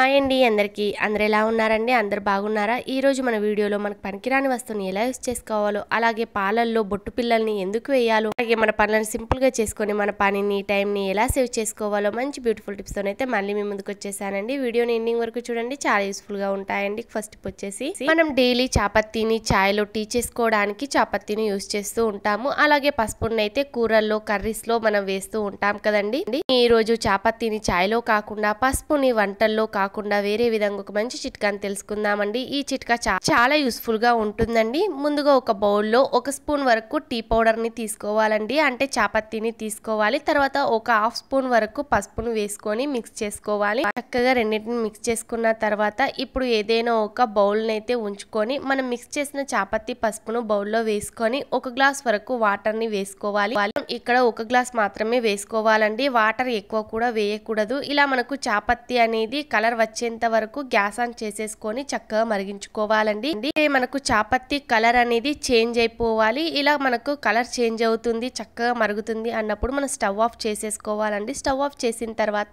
hi అండి అందరికీ అందరు ఎలా ఉన్నారండి అందరు బాగున్నారా ఈరోజు మన వీడియోలో మనకు పనికిరాని వస్తువుని ఎలా యూస్ చేసుకోవాలో అలాగే పాలల్లో బొట్టు పిల్లల్ని ఎందుకు వేయాలో అలాగే మన పనులను సింపుల్గా చేసుకొని మన పనిని టైంని ఎలా సేవ్ చేసుకోవాలో మంచి బ్యూటిఫుల్ టిప్స్తో అయితే మళ్ళీ మీ ముందుకు వచ్చేసానండి వీడియోని ఎండింగ్ వరకు చూడండి చాలా యూస్ఫుల్గా ఉంటాయండి ఫస్ట్ వచ్చేసి మనం డైలీ చాపత్తిని ఛాయ్లో టీ చేసుకోవడానికి చాపత్తిని యూస్ చేస్తూ ఉంటాము అలాగే పసుపుని అయితే కూరల్లో కర్రీస్లో మనం వేస్తూ ఉంటాం కదండి ఈ రోజు చాపత్తిని ఛాయ్లో కాకుండా పసుపుని వంటల్లో కాకుండా కాకుండా వేరే విధంగా ఒక మంచి చిట్కాని తెలుసుకుందామండి ఈ చిట్కా చాలా యూస్ఫుల్గా ఉంటుందండి ముందుగా ఒక బౌల్లో ఒక స్పూన్ వరకు టీ పౌడర్ని తీసుకోవాలండి అంటే చాపత్తిని తీసుకోవాలి తర్వాత ఒక హాఫ్ స్పూన్ వరకు పసుపును వేసుకొని మిక్స్ చేసుకోవాలి చక్కగా రెండింటిని మిక్స్ చేసుకున్న తర్వాత ఇప్పుడు ఏదైనా ఒక బౌల్ని అయితే ఉంచుకొని మనం మిక్స్ చేసిన చాపత్తి పసుపును బౌల్లో వేసుకొని ఒక గ్లాస్ వరకు వాటర్ని వేసుకోవాలి ఇక్కడ ఒక గ్లాస్ మాత్రమే వేసుకోవాలండి వాటర్ ఎక్కువ కూడా వేయకూడదు ఇలా మనకు చాపత్తి అనేది కలర్ వచ్చేంత వరకు గ్యాస్ ఆన్ చేసేసుకొని చక్కగా మరిగించుకోవాలండి అంటే మనకు చాపత్తి కలర్ అనేది చేంజ్ అయిపోవాలి ఇలా మనకు కలర్ చేంజ్ అవుతుంది చక్కగా మరుగుతుంది అన్నప్పుడు మనం స్టవ్ ఆఫ్ చేసేసుకోవాలండి స్టవ్ ఆఫ్ చేసిన తర్వాత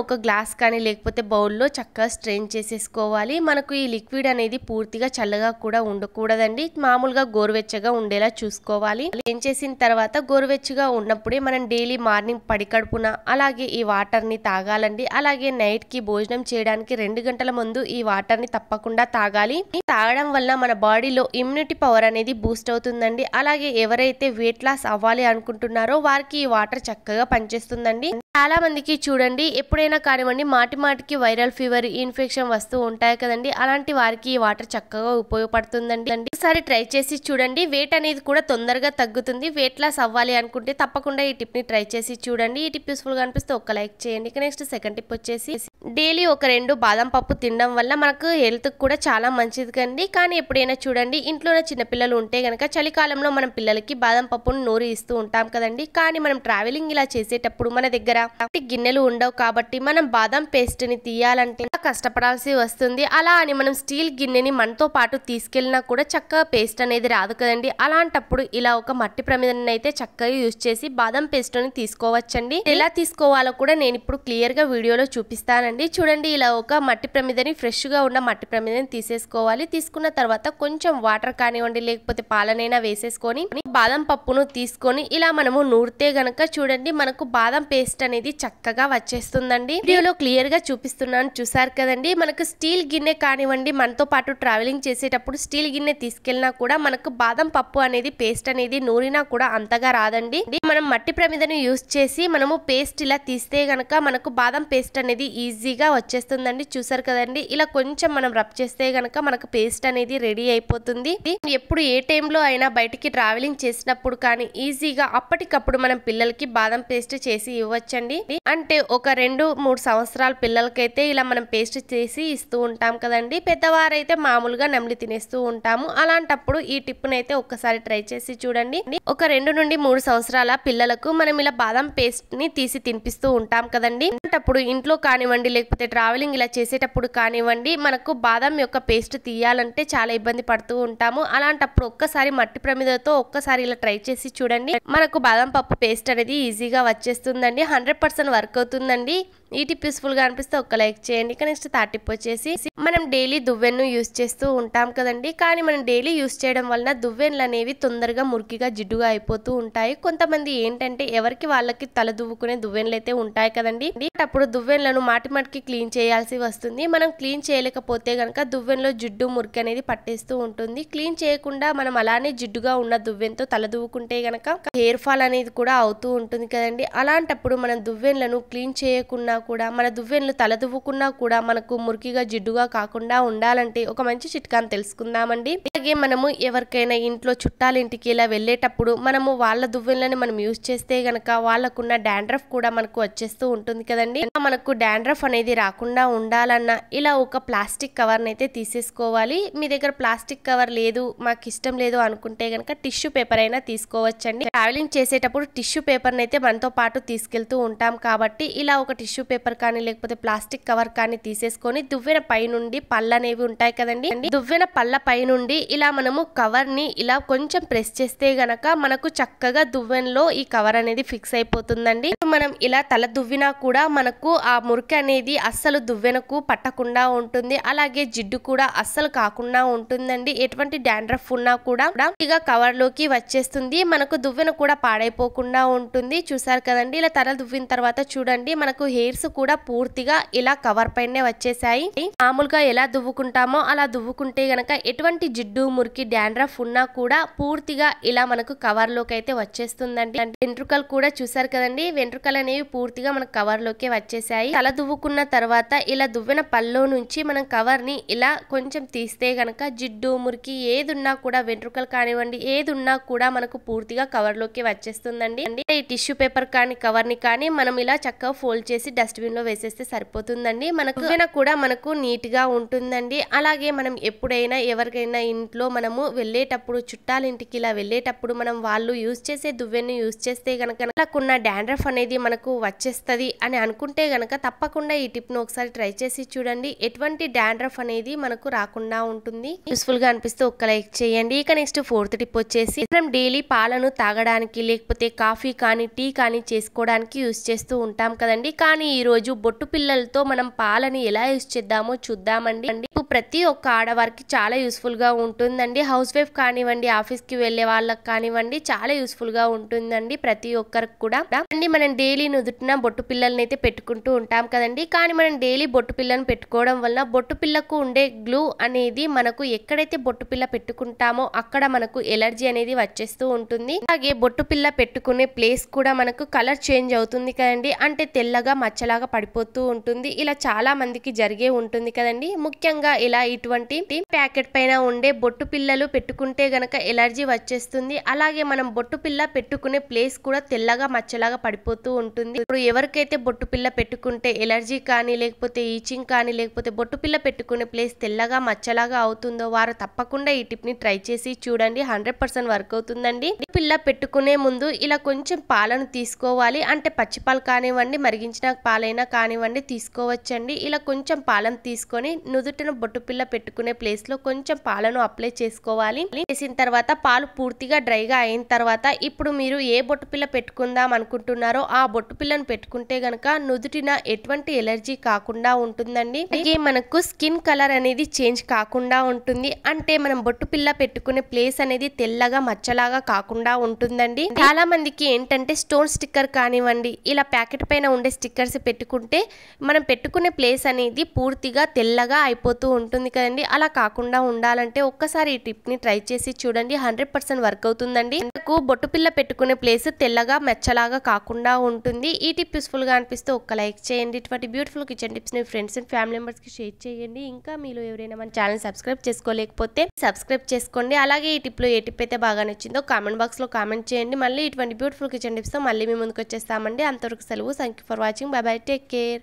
ఒక గ్లాస్ కానీ లేకపోతే బౌల్లో చక్కగా స్ట్రెయిన్ చేసేసుకోవాలి మనకు ఈ లిక్విడ్ అనేది పూర్తిగా చల్లగా కూడా ఉండకూడదండి మామూలుగా గోరువెచ్చగా ఉండేలా చూసుకోవాలి ఏం చేసిన తర్వాత గోరువెచ్చగా ఉన్నప్పుడే మనం డైలీ మార్నింగ్ పడికడుపున అలాగే ఈ వాటర్ ని తాగాలండి అలాగే నైట్ కి భోజనం చేయడానికి రెండు గంటల ముందు ఈ వాటర్ ని తప్పకుండా తాగాలి తాగడం వల్ల వల్ల మన బాడీలో ఇమ్యూనిటీ పవర్ అనేది బూస్ట్ అవుతుందండి అలాగే ఎవరైతే వెయిట్ లాస్ అవ్వాలి అనుకుంటున్నారో వారికి ఈ వాటర్ చక్కగా పనిచేస్తుందండి చాలా మందికి చూడండి ఎప్పుడైనా కానివ్వండి మాటి మాటికి వైరల్ ఫీవర్ ఇన్ఫెక్షన్ వస్తూ ఉంటాయి కదండి అలాంటి వారికి ఈ వాటర్ చక్కగా ఉపయోగపడుతుందండి ఒకసారి ట్రై చేసి చూడండి వెయిట్ అనేది కూడా తొందరగా తగ్గుతుంది వెయిట్ లాస్ అవ్వాలి అనుకుంటే తప్పకుండా ఈ టిప్ ని ట్రై చేసి చూడండి ఈ టిప్ యూస్ఫుల్ గా అనిపిస్తే ఒక లైక్ చేయండి నెక్స్ట్ సెకండ్ టిప్ వచ్చేసి డైలీ ఒక రెండు బాదం పప్పు తినడం వల్ల మనకు హెల్త్ కూడా చాలా మంచిది కండి కానీ ఎప్పుడైనా చూడండి ఇంట్లోనే చిన్నపిల్లలు ఉంటే గనక చలికాలంలో మనం పిల్లలకి బాదం పప్పును నూరి ఇస్తూ ఉంటాం కదండి కానీ మనం ట్రావెలింగ్ ఇలా చేసేటప్పుడు మన దగ్గర గిన్నెలు ఉండవు కాబట్టి మనం బాదం పేస్ట్ ని తీయాలంటే కష్టపడాల్సి వస్తుంది అలా అని మనం స్టీల్ గిన్నెని మనతో పాటు తీసుకెళ్లినా కూడా చక్కగా పేస్ట్ అనేది రాదు కదండి అలాంటప్పుడు ఇలా ఒక మట్టి ప్రమిదని అయితే చక్కగా యూజ్ చేసి బాదం పేస్ట్ ని తీసుకోవచ్చండి ఎలా తీసుకోవాలో కూడా నేను ఇప్పుడు క్లియర్ గా వీడియోలో చూపిస్తానండి చూడండి ఇలా ఒక మట్టి ప్రమిదని ఫ్రెష్ గా ఉన్న మట్టి ప్రమిదని తీసేసుకోవాలి తీసుకున్న తర్వాత కొంచెం వాటర్ కానివ్వండి లేకపోతే పాలనైనా వేసేసుకొని బాదం పప్పును తీసుకొని ఇలా మనము నూరితే గనక చూడండి మనకు బాదం పేస్ట్ అనేది చక్కగా వచ్చేస్తుందండి వీడియోలో క్లియర్ గా చూపిస్తున్నాను చూసారు కదండి మనకు స్టీల్ గిన్నె కానివ్వండి మనతో పాటు ట్రావెలింగ్ చేసేటప్పుడు స్టీల్ గిన్నె తీసుకెళ్లినా కూడా మనకు బాదం పప్పు అనేది పేస్ట్ అనేది నూరినా కూడా అంతగా రాదండి మనం మట్టి ప్రమిదను యూస్ చేసి మనము పేస్ట్ ఇలా తీస్తే గనక మనకు బాదం పేస్ట్ అనేది ఈజీగా వచ్చేస్తుందండి చూసారు కదండి ఇలా కొంచెం మనం రబ్ చేస్తే గనక మనకు పేస్ట్ అనేది రెడీ అయిపోతుంది ఎప్పుడు ఏ టైంలో అయినా బయటికి ట్రావెలింగ్ చేసినప్పుడు కానీ ఈజీగా అప్పటికప్పుడు మనం పిల్లలకి బాదం పేస్ట్ చేసి ఇవ్వచ్చండి అంటే ఒక రెండు మూడు సంవత్సరాల పిల్లలకైతే ఇలా మనం పేస్ట్ చేసి ఇస్తూ ఉంటాం కదండి పెద్దవారైతే మామూలుగా నమిలి తినేస్తూ ఉంటాము అలాంటప్పుడు ఈ టిప్ నైతే ఒక్కసారి ట్రై చేసి చూడండి ఒక రెండు నుండి మూడు సంవత్సరాల పిల్లలకు మనం ఇలా బాదం పేస్ట్ని తీసి తినిపిస్తూ ఉంటాం కదండి అప్పుడు ఇంట్లో కానివ్వండి లేకపోతే ట్రావెలింగ్ ఇలా చేసేటప్పుడు కానివ్వండి మనకు బాదం యొక్క పేస్ట్ తీయాలంటే చాలా ఇబ్బంది పడుతూ ఉంటాము అలాంటప్పుడు ఒక్కసారి మట్టి ప్రమిదతో ఒక్కసారి ఇలా ట్రై చేసి చూడండి మనకు బాదం పప్పు పేస్ట్ అనేది ఈజీగా వచ్చేస్తుందండి హండ్రెడ్ పర్సెంట్ వర్క్ అవుతుందండి ఈ టిప్ యూస్ఫుల్గా అనిపిస్తే ఒక్క లైక్ చేయండి ఇక నెక్స్ట్ థర్డ్ టిప్ వచ్చేసి మనం డైలీ దువ్వెన్ను యూస్ చేస్తూ ఉంటాం కదండి కానీ మనం డైలీ యూస్ చేయడం వలన దువ్వెన్లు అనేవి తొందరగా మురికిగా జిడ్డుగా అయిపోతూ ఉంటాయి కొంతమంది ఏంటంటే ఎవరికి వాళ్ళకి తల దువ్వుకునే దువ్వెన్లు అయితే ఉంటాయి కదండి అప్పుడు దువ్వెన్లను మాటిమాటికి క్లీన్ చేయాల్సి వస్తుంది మనం క్లీన్ చేయలేకపోతే కనుక దువ్వెన్లో జిడ్డు మురికి అనేది పట్టేస్తూ ఉంటుంది క్లీన్ చేయకుండా మనం అలానే జిడ్డుగా ఉన్న దువ్వెంతో తల దువ్వుకుంటే హెయిర్ ఫాల్ అనేది కూడా అవుతూ ఉంటుంది కదండి అలాంటప్పుడు మనం దువ్వెనలను క్లీన్ చేయకుండా కూడా మన దువ్వెనలు తల దువ్వుకున్నా కూడా మనకు మురికిగా జిడ్డుగా కాకుండా ఉండాలంటే ఒక మంచి చిట్కాను తెలుసుకుందామండి అలాగే మనము ఎవరికైనా ఇంట్లో చుట్టాలింటికి ఇలా వెళ్ళేటప్పుడు మనము వాళ్ళ దువ్వెనలని మనం యూజ్ చేస్తే గనక వాళ్ళకున్న డాండ్రఫ్ కూడా మనకు వచ్చేస్తూ ఉంటుంది కదండి కదండి మనకు డాండ్రఫ్ అనేది రాకుండా ఉండాలన్న ఇలా ఒక ప్లాస్టిక్ కవర్ అయితే తీసేసుకోవాలి మీ దగ్గర ప్లాస్టిక్ కవర్ లేదు మాకు ఇష్టం లేదు అనుకుంటే గనక టిష్యూ పేపర్ అయినా తీసుకోవచ్చండి ట్రావెలింగ్ చేసేటప్పుడు టిష్యూ పేపర్ అయితే మనతో పాటు తీసుకెళ్తూ ఉంటాం కాబట్టి ఇలా ఒక టిష్యూ పేపర్ కానీ లేకపోతే ప్లాస్టిక్ కవర్ కానీ తీసేసుకొని దువ్వెన పైనుండి పళ్ళు అనేవి ఉంటాయి కదండి దువ్వెన పళ్ళ పైనుండి ఇలా మనము కవర్ ని ఇలా కొంచెం ప్రెస్ చేస్తే గనక మనకు చక్కగా దువ్వెనలో ఈ కవర్ అనేది ఫిక్స్ అయిపోతుందండి మనం ఇలా తల దువ్వినా కూడా మనకు ఆ మురికి అనేది అస్సలు దువ్వెనకు పట్టకుండా ఉంటుంది అలాగే జిడ్డు కూడా అస్సలు కాకుండా ఉంటుందండి ఎటువంటి డాండ్రఫ్ ఉన్నా కూడా ఇక కవర్ లోకి వచ్చేస్తుంది మనకు దువ్వెన కూడా పాడైపోకుండా ఉంటుంది చూసారు కదండి ఇలా తల దువ్విన తర్వాత చూడండి మనకు హెయిర్స్ కూడా పూర్తిగా ఇలా కవర్ పైనే వచ్చేసాయి మామూలుగా ఎలా దువ్వుకుంటామో అలా దువ్వుకుంటే గనక ఎటువంటి జిడ్డు మురికి డాండ్రఫ్ ఉన్నా కూడా పూర్తిగా ఇలా మనకు కవర్ లోకి అయితే వచ్చేస్తుందండి వెంట్రుకలు కూడా చూసారు కదండి వెంట్రుకలు అనేవి పూర్తిగా మనకు కవర్ లోకి వచ్చేసాయి తల దువ్వుకున్న తర్వాత ఇలా దువ్విన పళ్ళు నుంచి మనం కవర్ ని ఇలా కొంచెం తీస్తే గనక జిడ్డు మురికి ఏదున్నా కూడా వెంట్రుకలు కానివ్వండి ఏదున్నా కూడా మనకు పూర్తిగా కవర్ లోకి వచ్చేస్తుందండి అండి ఈ టిష్యూ పేపర్ కానీ ని కానీ మనం ఇలా చక్కగా ఫోల్డ్ చేసి లో వేసేస్తే సరిపోతుందండి మనకు కూడా మనకు నీట్ గా ఉంటుందండి అలాగే మనం ఎప్పుడైనా ఎవరికైనా ఇంట్లో మనము వెళ్ళేటప్పుడు చుట్టాలింటికి ఇలా వెళ్ళేటప్పుడు మనం వాళ్ళు యూజ్ చేసే దువ్వెన్ని యూజ్ చేస్తే గనక మనకున్న డాండ్రఫ్ అనేది మనకు వచ్చేస్తుంది అని అనుకు అనుకుంటే గనక తప్పకుండా ఈ టిప్ను ఒకసారి ట్రై చేసి చూడండి ఎటువంటి డాండ్రఫ్ అనేది మనకు రాకుండా ఉంటుంది యూస్ఫుల్గా అనిపిస్తే ఒక్క లైక్ చేయండి ఇక నెక్స్ట్ ఫోర్త్ టిప్ వచ్చేసి మనం డైలీ పాలను తాగడానికి లేకపోతే కాఫీ కానీ టీ కానీ చేసుకోవడానికి యూస్ చేస్తూ ఉంటాం కదండి కానీ ఈ రోజు బొట్టు పిల్లలతో మనం పాలని ఎలా యూస్ చేద్దామో చూద్దామండి ప్రతి ఒక్క ఆడవారికి చాలా యూస్ఫుల్ గా ఉంటుందండి హౌస్ వైఫ్ కానివ్వండి ఆఫీస్ కి వెళ్లే వాళ్ళకి కానివ్వండి చాలా యూస్ఫుల్ గా ఉంటుందండి ప్రతి ఒక్కరికి కూడా అండి మనం డైలీ నుదుటిన బొట్టు పిల్లల్ని అయితే పెట్టుకుంటూ ఉంటాం కదండి కానీ మనం డైలీ బొట్టు పిల్లను పెట్టుకోవడం వలన బొట్టు పిల్లకు ఉండే గ్లూ అనేది మనకు ఎక్కడైతే బొట్టు పిల్ల పెట్టుకుంటామో అక్కడ మనకు ఎలర్జీ అనేది వచ్చేస్తూ ఉంటుంది అలాగే బొట్టు పిల్ల పెట్టుకునే ప్లేస్ కూడా మనకు కలర్ చేంజ్ అవుతుంది కదండి అంటే తెల్లగా మచ్చలాగా పడిపోతూ ఉంటుంది ఇలా చాలా మందికి జరిగే ఉంటుంది కదండి ముఖ్యంగా ఇలా ఇటువంటి ప్యాకెట్ పైన ఉండే బొట్టు పిల్లలు పెట్టుకుంటే గనక ఎలర్జీ వచ్చేస్తుంది అలాగే మనం బొట్టు పిల్ల పెట్టుకునే ప్లేస్ కూడా తెల్లగా మచ్చలాగా పడిపోతూ ఉంటుంది ఇప్పుడు ఎవరికైతే బొట్టు పిల్ల పెట్టుకుంటే ఎలర్జీ కానీ లేకపోతే ఈచింగ్ కానీ లేకపోతే బొట్టు పిల్ల పెట్టుకునే ప్లేస్ తెల్లగా మచ్చలాగా అవుతుందో వారు తప్పకుండా ఈ టిప్ని ట్రై చేసి చూడండి హండ్రెడ్ పర్సెంట్ వర్క్ అవుతుందండి పిల్ల పెట్టుకునే ముందు ఇలా కొంచెం పాలను తీసుకోవాలి అంటే పచ్చిపాలు కానివ్వండి మరిగించిన పాలైనా కానివ్వండి తీసుకోవచ్చండి ఇలా కొంచెం పాలను తీసుకొని నుదుటిన బొట్టు పిల్ల పెట్టుకునే ప్లేస్లో కొంచెం పాలను అప్లై చేసుకోవాలి చేసిన తర్వాత పాలు పూర్తిగా డ్రైగా అయిన తర్వాత ఇప్పుడు మీరు ఏ బొట్టు పిల్ల పెట్టుకుందాం అనుకుంటున్నారో ఆ బొట్టు పిల్లను పెట్టుకుంటే గనక నుదుటిన ఎటువంటి ఎలర్జీ కాకుండా ఉంటుందండి అలాగే మనకు స్కిన్ కలర్ అనేది చేంజ్ కాకుండా ఉంటుంది అంటే మనం బొట్టు పిల్ల పెట్టుకునే ప్లేస్ అనేది తెల్లగా మచ్చలాగా కాకుండా ఉంటుందండి చాలా మందికి ఏంటంటే స్టోన్ స్టిక్కర్ కానివ్వండి ఇలా ప్యాకెట్ పైన ఉండే స్టిక్కర్స్ పెట్టుకుంటే మనం పెట్టుకునే ప్లేస్ అనేది పూర్తిగా తెల్లగా అయిపోతూ ఉంటుంది కదండి అలా కాకుండా ఉండాలంటే ఒక్కసారి ఈ టిప్ ని ట్రై చేసి చూడండి హండ్రెడ్ పర్సెంట్ వర్క్ అవుతుందండి మనకు బొట్టు పిల్ల పెట్టుకునే ప్లేస్ తెల్లగా మెచ్చలాగా కాకుండా ఉంటుంది ఈ టిప్ యూస్ఫుల్ గా అనిపిస్తుంది నచ్చితే ఒక్క లైక్ చేయండి ఇటువంటి బ్యూటిఫుల్ కిచెన్ టిప్స్ని ఫ్రెండ్స్ అండ్ ఫ్యామిలీ మెంబర్స్కి షేర్ చేయండి ఇంకా మీరు ఎవరైనా మన ఛానల్ సబ్స్క్రైబ్ చేసుకోలేకపోతే సబ్స్క్రైబ్ చేసుకోండి అలాగే ఈ టిప్లో ఏ టిప్ అయితే బాగా నచ్చిందో కామెంట్ బాక్స్లో కామెంట్ చేయండి మళ్ళీ ఇటువంటి బ్యూటిఫుల్ కిచెన్ టిప్స్తో మళ్ళీ మీ ముందుకు వచ్చేస్తామండి అంతవరకు సెలవు thank for watching bye bye take care